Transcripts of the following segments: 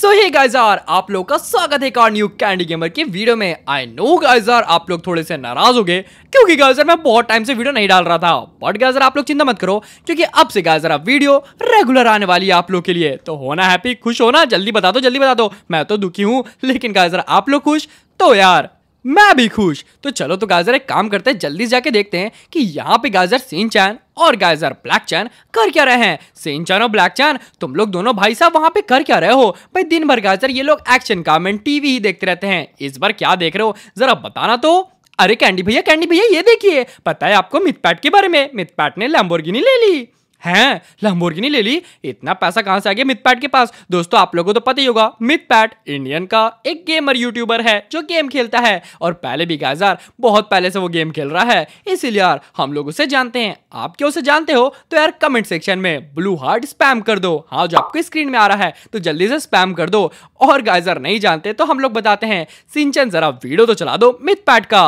सो हे गाइजार आप लोग का स्वागत है एक और न्यू कैंडी गेमर की वीडियो में आई नो गाइजार आप लोग थोड़े से नाराज हो गए क्योंकि गाइजर मैं बहुत टाइम से वीडियो नहीं डाल रहा था बट गाइजर आप लोग चिंता मत करो क्योंकि अब से गाइजर यार वीडियो रेगुलर आने वाली है आप लोग के लिए तो होना हैप्पी खुश होना जल्दी बता दो जल्दी बता दो मैं तो दुखी हूँ लेकिन गाइजर आप लोग खुश तो यार मैं भी खुश तो चलो तो गाजर एक काम करते हैं जल्दी जाके देखते हैं कि यहाँ पे गाजर सीन चैन और गाजर ब्लैक चैन कर क्या रहे हैं सीन चैन और ब्लैक चैन तुम लोग दोनों भाई साहब वहां पे कर क्या रहे हो भाई दिन भर गाजर ये लोग एक्शन कामेंट टीवी ही देखते रहते हैं इस बार क्या देख रहे हो जरा बताना तो अरे कैंडी भैया कैंडी भैया ये देखिए पता है आपको मिथपैट के बारे में मिथपैट ने लैम्बोर्गिनी ले ली हैं लंबोर्गिनी ले ली इतना पैसा कहाँ से आ गया मिथपैट के पास दोस्तों आप लोगों को तो पता ही होगा मिथपैट इंडियन का एक गेमर यूट्यूबर है जो गेम खेलता है और पहले भी गायजार बहुत पहले से वो गेम खेल रहा है इसीलिए यार हम लोग उसे जानते हैं आप क्या उसे जानते हो तो यार कमेंट सेक्शन में ब्लू हार्ट स्पैम कर दो हाँ जो आपको स्क्रीन में आ रहा है तो जल्दी से स्पैम कर दो और गायजार नहीं जानते तो हम लोग बताते हैं सिंचन जरा वीडियो तो चला दो मिथपैट का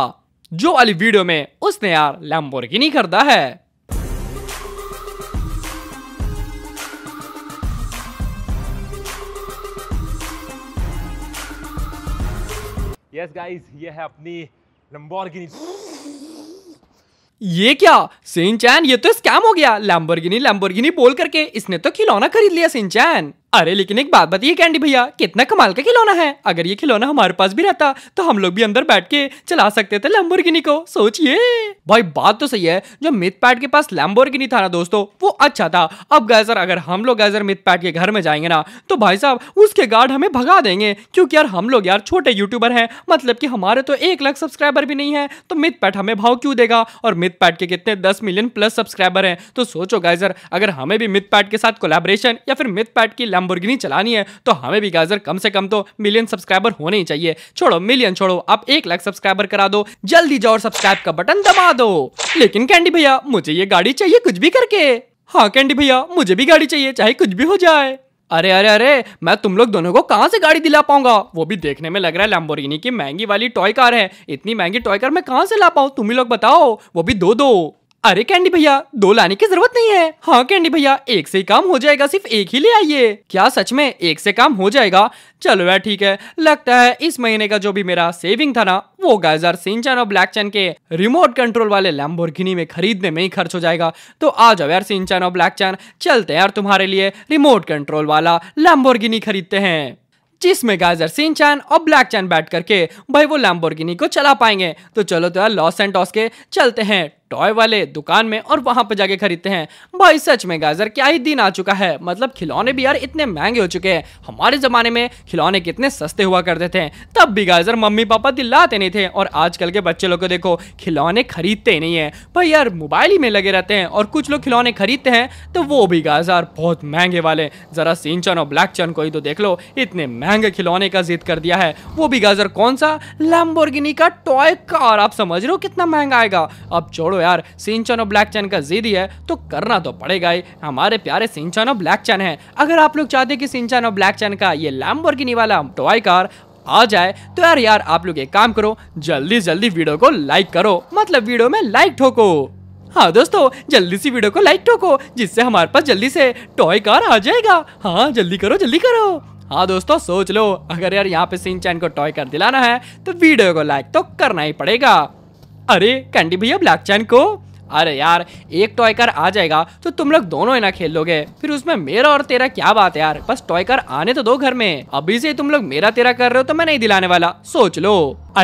जो वाली वीडियो में उसने यार लैम्बोर्गिनी खरीदा है यस गाइस ये है अपनी लंबोर्गिनी ये क्या सिंचैन ये तो स्कैम हो गया लैम्बोर्गिनी लैम्बोर्गिनी बोल करके इसने तो खिलौना खरीद लिया सिंचैन अरे लेकिन एक बात बताइए कैंडी भैया कितना कमाल का खिलौना है अगर ये खिलौना हमारे पास भी रहता तो हम लोग भी अंदर बैठ के चला सकते थे लैम्बोर्गिनी को सोचिए भाई बात तो सही है जो मिथ पैट के पास लैम्बोर्गिनी था ना दोस्तों वो अच्छा था अब गैजर अगर हम लोग गैजर मिथ पैट के घर में जाएंगे ना तो भाई साहब उसके गार्ड हमें भगा देंगे क्योंकि यार हम लोग यार छोटे यूट्यूबर हैं मतलब कि हमारे तो एक लाख सब्सक्राइबर भी नहीं है तो मिथ पैट हमें भाव क्यों देगा और मिथ पैट के कितने दस मिलियन प्लस सब्सक्राइबर है तो सोचो गैजर अगर हमें भी मिथ पैट के साथ कोलेबरेशन या फिर मिथ पैट की लैम्बोर्गिनी चलानी है तो हमें भी गाजर कम से कम तो मिलियन सब्सक्राइबर होने ही चाहिए छोड़ो मिलियन छोड़ो आप एक लाख सब्सक्राइबर करा दो जल्दी जाओ और सब्सक्राइब का बटन दबा दो लेकिन कैंडी भैया मुझे ये गाड़ी चाहिए कुछ भी करके हाँ कैंडी भैया मुझे भी गाड़ी चाहिए चाहे कुछ भी हो जाए अरे अरे अरे मैं तुम लोग दोनों को कहाँ से गाड़ी दिला पाऊंगा वो भी देखने में लग रहा है लैम्बोरिनी की महंगी वाली टॉय कार है इतनी महंगी टॉय कार मैं कहाँ से ला पाऊँ तुम ही लोग बताओ वो भी दो दो अरे कैंडी भैया दो लाने की जरूरत नहीं है हाँ कैंडी भैया एक से ही काम हो जाएगा सिर्फ एक ही ले आइए क्या सच में एक से काम हो जाएगा चलो यार ठीक है लगता है इस महीने का जो भी मेरा सेविंग था ना वो गाइजर सिंचन और ब्लैक चैन के रिमोट कंट्रोल वाले लैम्बोर्गिनी में खरीदने में ही खर्च हो जाएगा तो आ जाओ यार सिंचन और ब्लैक चैन चलते हैं यार तुम्हारे लिए रिमोट कंट्रोल वाला लैम्बोर्गिनी खरीदते हैं जिसमें गाजर सिंह चैन और ब्लैक चैन बैठ करके भाई वो लैम्बोर्गिनी को चला पाएंगे तो चलो तो यार लॉस एंड टॉस के चलते हैं टॉय वाले दुकान में और वहां पर जाके खरीदते हैं भाई सच में गाजर क्या ही दिन आ चुका है मतलब खिलौने भी यार इतने महंगे हो चुके हैं हमारे जमाने में खिलौने कितने सस्ते हुआ करते थे तब भी गाजर मम्मी पापा दिलाते नहीं थे और आजकल के बच्चे लोग को देखो खिलौने खरीदते ही नहीं है भाई यार मोबाइल ही में लगे रहते हैं और कुछ लोग खिलौने खरीदते हैं तो वो भी गाजर बहुत महंगे वाले जरा सिंचन और ब्लैक चन को ही तो देख लो इतने महंगे खिलौने का जिद कर दिया है वो भी गाजर कौन सा लैम्बोर्गिनी का टॉय कार आप समझ रहे हो कितना महंगा आएगा अब छोड़ो छोड़ो यार सिंचन और ब्लैक चैन का जिद है तो करना तो पड़ेगा ही हमारे प्यारे सिंचन और ब्लैक चैन है अगर आप लोग चाहते कि सिंचन और ब्लैक चैन का ये लैम्बोर्गिनी वाला टॉय कार आ जाए तो यार यार आप लोग एक काम करो जल्दी जल्दी वीडियो को लाइक करो मतलब वीडियो में लाइक ठोको हाँ दोस्तों जल्दी से वीडियो को लाइक ठोको जिससे हमारे पास जल्दी से टॉय कार आ जाएगा हाँ जल्दी करो जल्दी करो हाँ दोस्तों सोच लो अगर यार यहाँ पे सिंचैन को टॉय कार दिलाना है तो वीडियो को लाइक तो करना ही पड़ेगा अरे कैंडी भैया ब्लैक चैन को अरे यार एक टॉय कार आ जाएगा तो तुम लोग दोनों ही ना खेल लोगे फिर उसमें मेरा और तेरा क्या बात है यार बस टॉय कार आने तो दो घर में अभी से तुम लोग मेरा तेरा कर रहे हो तो मैं नहीं दिलाने वाला सोच लो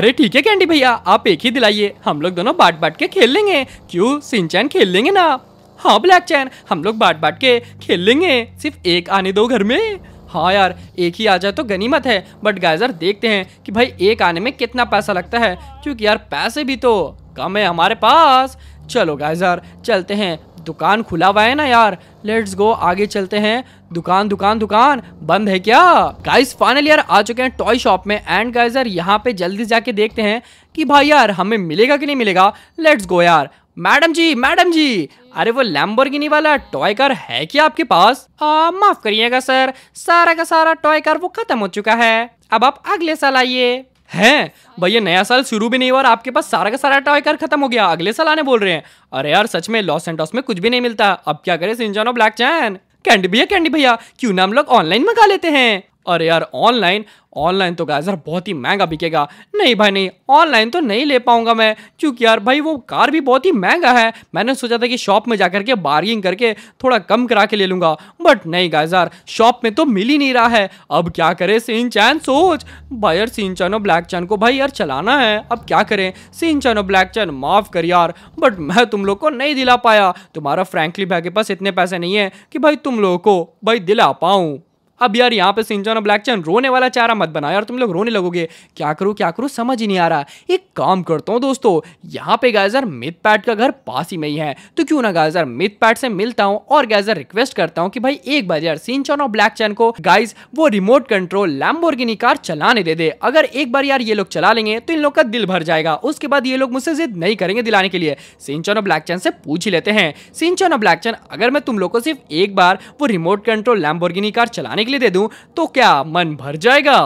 अरे ठीक है कैंडी भैया आप एक ही दिलाइए हम लोग दोनों बाट बाट के खेल लेंगे क्यूँ सिंचैन खेल लेंगे ना हाँ ब्लैक चैन हम लोग बाट बाट के खेल लेंगे सिर्फ एक आने दो घर में हाँ यार एक ही आ जाए तो गनीमत है बट गाइजर देखते हैं कि भाई एक आने में कितना पैसा लगता है क्योंकि यार पैसे भी तो कम है हमारे पास चलो गाइजर चलते हैं दुकान खुला हुआ है ना यार लेट्स गो आगे चलते हैं दुकान दुकान दुकान बंद है क्या गाइस फाइनल यार आ चुके हैं टॉय शॉप में एंड गाइजर यहाँ पे जल्दी जाके देखते हैं कि भाई यार हमें मिलेगा कि नहीं मिलेगा लेट्स गो यार मैडम जी मैडम जी अरे वो लैम्बोर्गिनी वाला टॉय कार है क्या आपके पास माफ करिएगा सर सारा का सारा टॉय कार वो खत्म हो चुका है अब आप अगले साल आइए हैं भैया नया साल शुरू भी नहीं हुआ आपके पास सारा का सारा टॉय कार खत्म हो गया अगले साल आने बोल रहे हैं अरे यार सच में लॉस एंटॉस में कुछ भी नहीं मिलता अब क्या करे सिंजानो ब्लैक चैन कैंडी भैया कैंडी भैया क्यों ना हम लोग ऑनलाइन मंगा लेते हैं अरे यार ऑनलाइन ऑनलाइन तो गाजर बहुत ही महंगा बिकेगा नहीं भाई नहीं ऑनलाइन तो नहीं ले पाऊंगा मैं क्योंकि यार भाई वो कार भी बहुत ही महंगा है मैंने सोचा था कि शॉप में जाकर के बार्गिंग करके थोड़ा कम करा के ले लूंगा बट नहीं गाजर शॉप में तो मिल ही नहीं रहा है अब क्या करें सीन चैन सोच भाई यार सीन चैन और ब्लैक चैन को भाई यार चलाना है अब क्या करें सीन चैन और ब्लैक चैन माफ़ कर यार बट मैं तुम लोग को नहीं दिला पाया तुम्हारा फ्रेंकली भाई के पास इतने पैसे नहीं है कि भाई तुम लोगों को भाई दिला पाऊँ अब यार यहाँ पे सिंचन और ब्लैक चैन रोने वाला चारा मत बना यार तुम लोग रोने लगोगे क्या करूँ क्या करूँ समझ ही नहीं आ रहा एक काम करता हूँ दोस्तों यहाँ पे गाइजर मिथ पैट का घर पास ही में ही है तो क्यों ना गाइजर मिथ पैट से मिलता हूँ और गाइजर रिक्वेस्ट करता हूँ कि भाई एक बार यार सिंचन और ब्लैक चैन को गाइज वो रिमोट कंट्रोल लैम्बोर कार चलाने दे दे अगर एक बार यार ये लोग चला लेंगे तो इन लोग का दिल भर जाएगा उसके बाद ये लोग मुझसे जिद नहीं करेंगे दिलाने के लिए सिंचन और ब्लैक चैन से पूछ ही लेते हैं सिंचन और ब्लैक चैन अगर मैं तुम लोग को सिर्फ एक बार वो रिमोट कंट्रोल लैम्बोर्गिनी कार चलाने के लिए दे दूं तो क्या मन भर जाएगा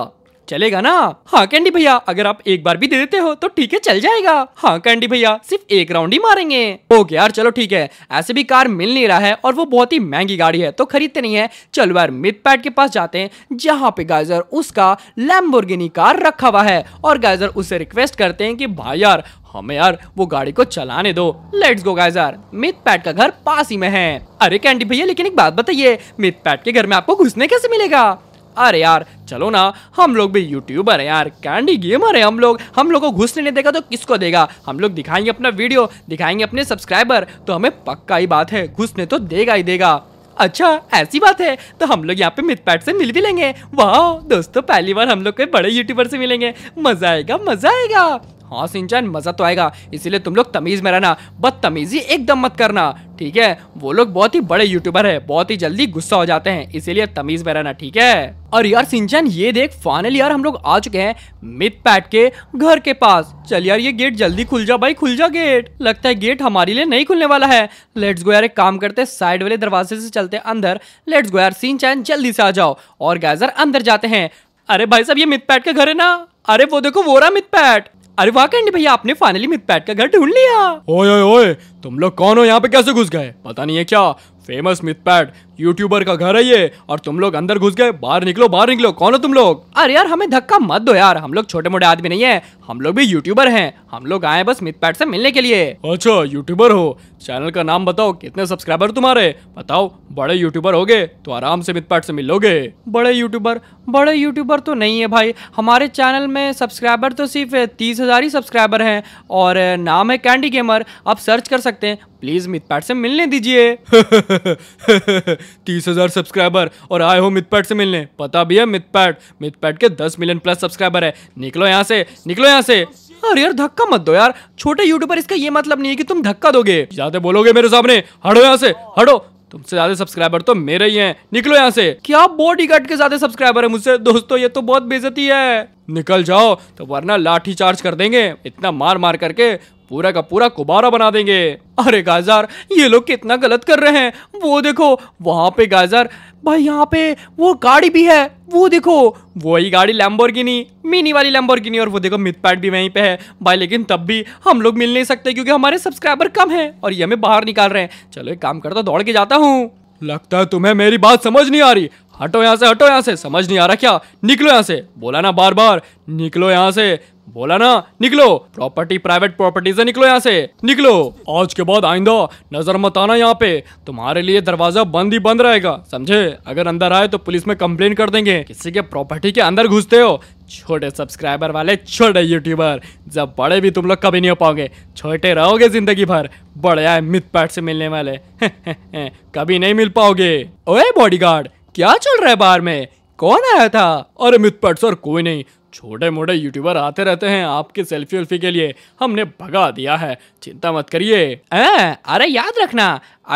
चलेगा ना हाँ कैंडी भैया अगर आप एक बार भी दे देते हो तो ठीक है चल जाएगा हाँ कैंडी भैया सिर्फ एक राउंड ही मारेंगे ओके यार चलो ठीक है ऐसे भी कार मिल नहीं रहा है और वो बहुत ही महंगी गाड़ी है तो खरीदते नहीं है चलो यार मिथ पैट के पास जाते हैं जहाँ पे गाइजर उसका लैम्बोर्गिनी कार रखा हुआ है और गाइजर उसे रिक्वेस्ट करते हैं कि भाई यार हमें हाँ, यार वो गाड़ी को चलाने दो लेट्स गो गाइस यार मित पैट का घर पास ही में है अरे कैंडी भैया लेकिन एक बात बताइए मित पैट के घर में आपको घुसने कैसे मिलेगा अरे यार चलो ना हम लोग भी यूट्यूबर हैं यार कैंडी गेमर है हम लोग हम लोग को घुसने नहीं देगा तो किसको देगा हम लोग दिखाएंगे अपना वीडियो दिखाएंगे अपने सब्सक्राइबर तो हमें पक्का ही बात है घुसने तो देगा ही देगा अच्छा ऐसी बात है तो हम लोग यहाँ पे पैट से मिल भी लेंगे वाह दोस्तों पहली बार हम लोग कोई बड़े यूट्यूबर से मिलेंगे मजा आएगा मजा आएगा हाँ सिंचन मज़ा तो आएगा इसीलिए तुम लोग तमीज़ में रहना बदतमीज़ी एकदम मत करना ठीक है वो लोग बहुत ही बड़े यूट्यूबर है बहुत ही जल्दी गुस्सा हो जाते हैं इसीलिए तमीज़ में रहना ठीक है और यार सिंचन ये देख फाइनली यार हम लोग आ चुके हैं मिथ पैट के घर के पास चल यार ये गेट जल्दी खुल जा भाई खुल जा गेट लगता है गेट हमारे लिए नहीं खुलने वाला है लेट्स गो यार एक काम करते साइड वाले दरवाजे से चलते अंदर लेट्स गो यार सिंचन जल्दी से आ जाओ और गैजर अंदर जाते हैं अरे भाई साहब ये मित पैट का घर है ना अरे वो देखो वो रहा मिथ पैट अरे वाह कैंडी भैया आपने फाइनली मिथ पैट का घर ढूंढ लिया ओए ओए ओए तुम लोग कौन हो यहाँ पे कैसे घुस गए पता नहीं है क्या फेमस मिथपैट यूट्यूबर का घर है ये और तुम लोग अंदर घुस गए बाहर निकलो बाहर निकलो कौन हो तुम लोग अरे यार हमें धक्का मत दो यार हम लोग छोटे मोटे आदमी नहीं है हम लोग भी यूट्यूबर हैं हम लोग आए बस मिथपैट से मिलने के लिए अच्छा यूट्यूबर हो चैनल का नाम बताओ कितने सब्सक्राइबर तुम्हारे बताओ बड़े यूट्यूबर हो गए तो आराम से मिथपैट से मिलोगे बड़े यूट्यूबर बड़े यूट्यूबर तो नहीं है भाई हमारे चैनल में सब्सक्राइबर तो सिर्फ तीस हजार ही सब्सक्राइबर है और नाम है कैंडी गेमर आप सर्च कर सकते सकते हैं प्लीज मितपैट से मिलने दीजिए तीस हजार सब्सक्राइबर और आए हो मितपैट से मिलने पता भी है मितपैट मितपैट के दस मिलियन प्लस सब्सक्राइबर है निकलो यहाँ से निकलो यहाँ से अरे यार धक्का मत दो यार छोटे यूट्यूबर इसका ये मतलब नहीं है कि तुम धक्का दोगे ज्यादा बोलोगे मेरे सामने हटो यहाँ से हटो तुमसे ज्यादा सब्सक्राइबर तो मेरे ही हैं निकलो यहाँ से क्या बॉडी गार्ड के ज्यादा सब्सक्राइबर है मुझसे दोस्तों ये तो बहुत बेजती है निकल जाओ तो वरना लाठी चार्ज कर देंगे इतना मार मार करके पूरा का पूरा कुबारा बना देंगे अरे गाजर ये लोग कितना गलत कर रहे हैं वो देखो वहां पे गाजर भाई यहाँ पे वो गाड़ी भी है वो देखो वही गाड़ी लैम्बोर्गिनी मिनी वाली लैम्बोर्गिनी और वो देखो मिथपैट भी वहीं पे है भाई लेकिन तब भी हम लोग मिल नहीं सकते क्योंकि हमारे सब्सक्राइबर कम है और ये हमें बाहर निकाल रहे हैं चलो एक काम करता दौड़ के जाता हूँ लगता है तुम्हें मेरी बात समझ नहीं आ रही हटो यहाँ से हटो यहाँ से समझ नहीं आ रहा क्या निकलो यहाँ से बोला ना बार बार निकलो यहाँ से बोला ना निकलो प्रॉपर्टी प्राइवेट प्रॉपर्टी से निकलो यहाँ से निकलो आज के बाद आइंदा नजर मत आना यहाँ पे तुम्हारे लिए दरवाजा बंद ही बंद रहेगा समझे अगर अंदर आए तो पुलिस में कंप्लेन कर देंगे किसी के प्रॉपर्टी के अंदर घुसते हो छोटे सब्सक्राइबर वाले छोटे यूट्यूबर जब बड़े भी तुम लोग कभी नहीं हो पाओगे छोटे रहोगे जिंदगी भर बड़े आए मित पैट से मिलने वाले कभी नहीं मिल पाओगे ओए बॉडीगार्ड क्या चल रहा है बाहर में कौन आया था अरे मित पैट सर कोई नहीं छोटे मोटे यूट्यूबर आते रहते हैं आपकी सेल्फी वेल्फी के लिए हमने भगा दिया है चिंता मत करिए अरे याद रखना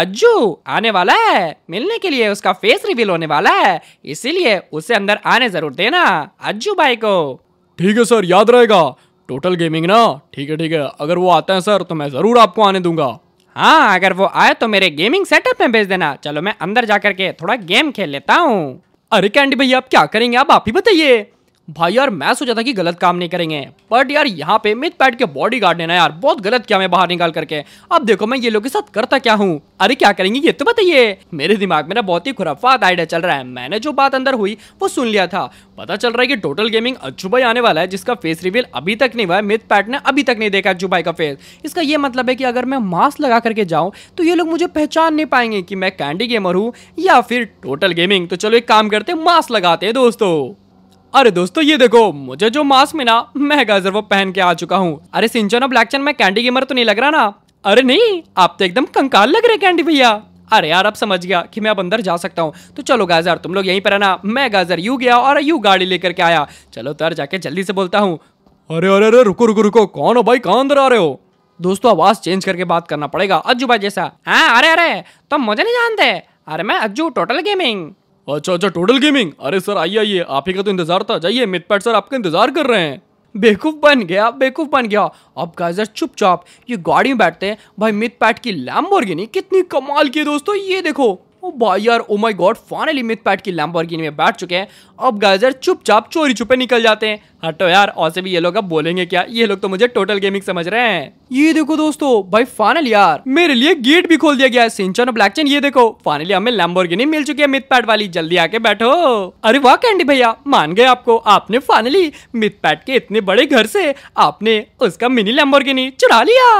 अज्जू आने वाला है मिलने के लिए उसका फेस रिवील होने वाला है इसीलिए उसे अंदर आने जरूर देना अज्जू भाई को ठीक है सर याद रहेगा टोटल गेमिंग ना ठीक है ठीक है अगर वो आता है सर तो मैं जरूर आपको आने दूंगा हाँ अगर वो आए तो मेरे गेमिंग सेटअप में भेज देना चलो मैं अंदर जा करके थोड़ा गेम खेल लेता हूँ अरे कैंडी भैया आप क्या करेंगे आप आप ही बताइए भाई यार मैं सोचा था कि गलत काम नहीं करेंगे बट यार यहाँ पे मिथ पैट के बॉडी गार्ड ने ना यार बहुत गलत किया मैं बाहर निकाल करके अब देखो मैं ये लोग के साथ करता क्या हूँ अरे क्या करेंगे ये तो बताइए मेरे दिमाग में ना बहुत ही खुराफात आइडिया चल रहा है मैंने जो बात अंदर हुई वो सुन लिया था पता चल रहा है कि टोटल गेमिंग अच्छू भाई आने वाला है जिसका फेस रिवील अभी तक नहीं हुआ है मिथ पैट ने अभी तक नहीं देखा अच्छू भाई का फेस इसका ये मतलब है कि अगर मैं मास्क लगा करके जाऊँ तो ये लोग मुझे पहचान नहीं पाएंगे कि मैं कैंडी गेमर हूँ या फिर टोटल गेमिंग तो चलो एक काम करते मास्क लगाते दोस्तों अरे दोस्तों तो ये देखो मुझे जो मास्क मिला मैं गजर वो पहन के आ चुका हूँ अरे सिंचन और ब्लैकचन में कैंडी गेमर तो नहीं लग रहा ना अरे नहीं आप तो एकदम कंकाल लग रहे कैंडी भैया अरे यार अब समझ गया कि मैं अब अंदर जा सकता हूँ तो चलो गाजर तुम लोग यहीं पर रहना मैं गाजर यू गया और यू गाड़ी लेकर के आया चलो तर जाके जल्दी से बोलता हूँ अरे अरे अरे रुको रुको रुको कौन हो भाई कहाँ अंदर आ रहे हो दोस्तों आवाज चेंज करके बात करना पड़ेगा अज्जू भाई जैसा हाँ अरे अरे तुम मुझे नहीं जानते अरे मैं अज्जू टोटल गेमिंग अच्छा अच्छा टोटल गेमिंग अरे सर आइए आइए आप ही का तो इंतजार था जाइए पैट सर आपका इंतजार कर रहे हैं बेकूफ बन गया बेकूफ बन गया अब गाइजर चुपचाप ये गाड़ी में बैठते हैं भाई पैट की लैम्बोर्गिनी कितनी कमाल की है दोस्तों ये देखो भाई यार oh my god finally Mythpat की लैम्बोर्गिनी में बैठ चुके हैं अब चुपचाप चोरी छुपे निकल जाते हैं हटो यार भी ये लोग अब बोलेंगे क्या ये लोग तो मुझे टोटल गेमिंग समझ रहे हैं ये देखो दोस्तों भाई फाइनल यार मेरे लिए गेट भी खोल दिया गया है सिंचन और ब्लैकचेन ये देखो फाइनली हमें लैम्बोर्गिनी मिल चुकी है मिथ पैट वाली जल्दी आके बैठो अरे वाह कैंडी भैया मान गए आपको आपने फाइनली मिथ पैट के इतने बड़े घर से आपने उसका मिनी लैम्बोर्गिनी चुरा लिया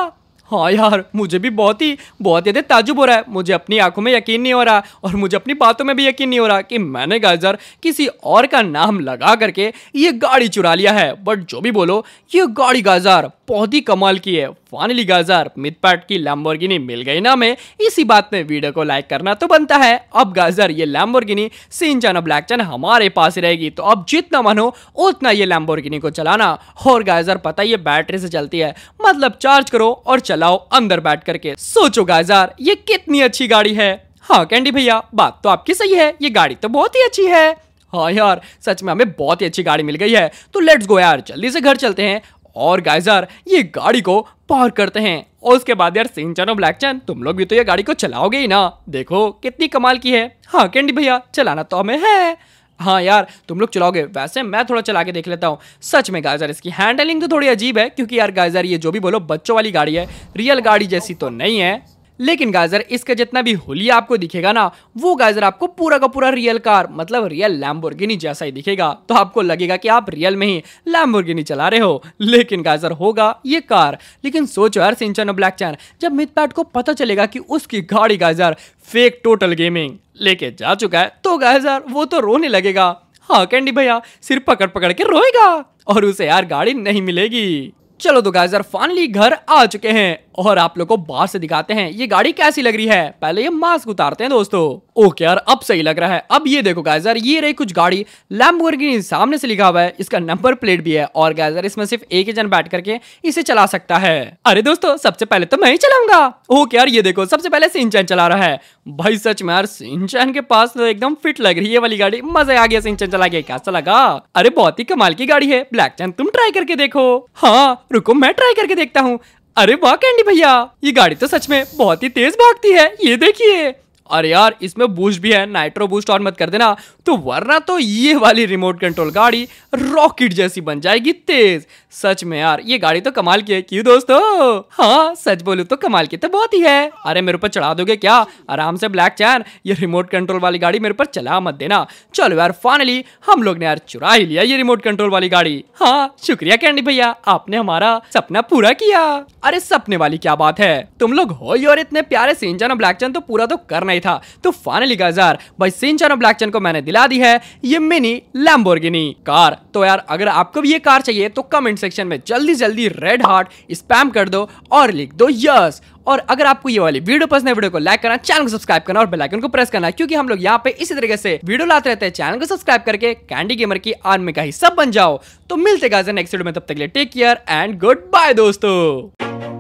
हाँ यार मुझे भी बहुत ही बहुत ज़्यादा ताजुब हो रहा है मुझे अपनी आंखों में यकीन नहीं हो रहा और मुझे अपनी बातों में भी यकीन नहीं हो रहा कि मैंने गाजर किसी और का नाम लगा करके ये गाड़ी चुरा लिया है बट जो भी बोलो ये गाड़ी गाजर बहुत ही कमाल की है फाइनली गाजर मिथपैट की लैम्बोर्गिनी मिल गई ना मैं इसी बात में वीडियो को लाइक करना तो बनता है अब गाजर ये लैम्बोर्गिनी सीन और ब्लैक चन हमारे पास ही रहेगी तो अब जितना मन हो उतना ये लैम्बोर्गिनी को चलाना और गाजर पता ये बैटरी से चलती है मतलब चार्ज करो और चला चलाओ अंदर बैठ करके सोचो गाजार ये कितनी अच्छी गाड़ी है हाँ कैंडी भैया बात तो आपकी सही है ये गाड़ी तो बहुत ही अच्छी है हाँ यार सच में हमें बहुत ही अच्छी गाड़ी मिल गई है तो लेट्स गो यार जल्दी से घर चलते हैं और गाइजर ये गाड़ी को पार करते हैं और उसके बाद यार सिंचन और ब्लैकचन तुम लोग भी तो ये गाड़ी को चलाओगे ही ना देखो कितनी कमाल की है हाँ कैंडी भैया चलाना तो हमें है हाँ यार तुम लोग चलाओगे वैसे मैं थोड़ा चला के देख लेता हूँ सच में गाइजर इसकी हैंडलिंग तो थोड़ी अजीब है क्योंकि यार गाइजर ये जो भी बोलो बच्चों वाली गाड़ी है रियल गाड़ी जैसी तो नहीं है लेकिन गाइजर इसका जितना भी होली आपको दिखेगा ना वो गाइजर आपको पूरा का पूरा रियल कार मतलब रियल लैम्बोर्गिनी जैसा ही दिखेगा तो आपको लगेगा कि आप रियल में ही लैम्बोर्गिनी चला रहे हो लेकिन गाइजर होगा ये कार लेकिन सोचो यार सिंचन और ब्लैक चैन जब मिथपैट को पता चलेगा कि उसकी गाड़ी गाइजर फेक टोटल गेमिंग लेके जा चुका है तो गाइजर वो तो रोने लगेगा हाँ कैंडी भैया सिर्फ पकड़ पकड़ के रोएगा और उसे यार गाड़ी नहीं मिलेगी चलो तो गाइजर फाइनली घर आ चुके हैं और आप लोग को बाहर से दिखाते हैं ये गाड़ी कैसी लग रही है पहले ये मास्क उतारते हैं दोस्तों ओके यार अब सही लग रहा है अब ये देखो गाइजर ये रही कुछ गाड़ी लैम्बोर्गिनी सामने से लिखा हुआ है इसका नंबर प्लेट भी है और गाइजर इसमें सिर्फ एक ही जन बैठ करके इसे चला सकता है अरे दोस्तों सबसे पहले तो मैं ही चलाऊंगा ओके यार ये देखो सबसे पहले सिंचन चला रहा है भाई सच में यार सिंचन के पास तो एकदम फिट लग रही है वाली गाड़ी मजा आ गया सिंचन चला गया कैसा लगा अरे बहुत ही कमाल की गाड़ी है ब्लैक चैन तुम ट्राई करके देखो हाँ रुको मैं ट्राई करके देखता हूँ अरे वाह कैंडी भैया ये गाड़ी तो सच में बहुत ही तेज भागती है ये देखिए और यार इसमें बूस्ट भी है नाइट्रो बूस्ट और मत कर देना तो वरना तो ये वाली रिमोट कंट्रोल गाड़ी रॉकेट जैसी बन जाएगी तेज सच में यार ये गाड़ी तो कमाल की है क्यों दोस्तों हाँ सच बोलू तो कमाल की तो बहुत ही है अरे मेरे ऊपर चढ़ा दोगे क्या आराम से ब्लैक चैन ये रिमोट कंट्रोल वाली गाड़ी मेरे ऊपर चला मत देना चलो यार फाइनली हम लोग ने यार चुरा ही लिया ये रिमोट कंट्रोल वाली गाड़ी हाँ शुक्रिया कैंडी भैया आपने हमारा सपना पूरा किया अरे सपने वाली क्या बात है तुम लोग हो ही और इतने प्यारे सिंचन और चैन तो पूरा तो करना ही था तो फाइनली यार भाई सिंचन और चैन को मैंने दिला दी है ये मिनी लैम्बोर्गिनी कार तो यार अगर आपको भी ये कार चाहिए तो कमेंट कमेंट सेक्शन में जल्दी जल्दी रेड हार्ट स्पैम कर दो और लिख दो यस और अगर आपको ये वाली वीडियो पसंद है वीडियो को लाइक करना चैनल को सब्सक्राइब करना और बेल आइकन को प्रेस करना क्योंकि हम लोग यहाँ पे इसी तरीके से वीडियो लाते रहते हैं चैनल को सब्सक्राइब करके कैंडी गेमर की आर्मी का ही सब बन जाओ तो मिलते गाइस नेक्स्ट वीडियो में तब तक के लिए take care and goodbye दोस्तों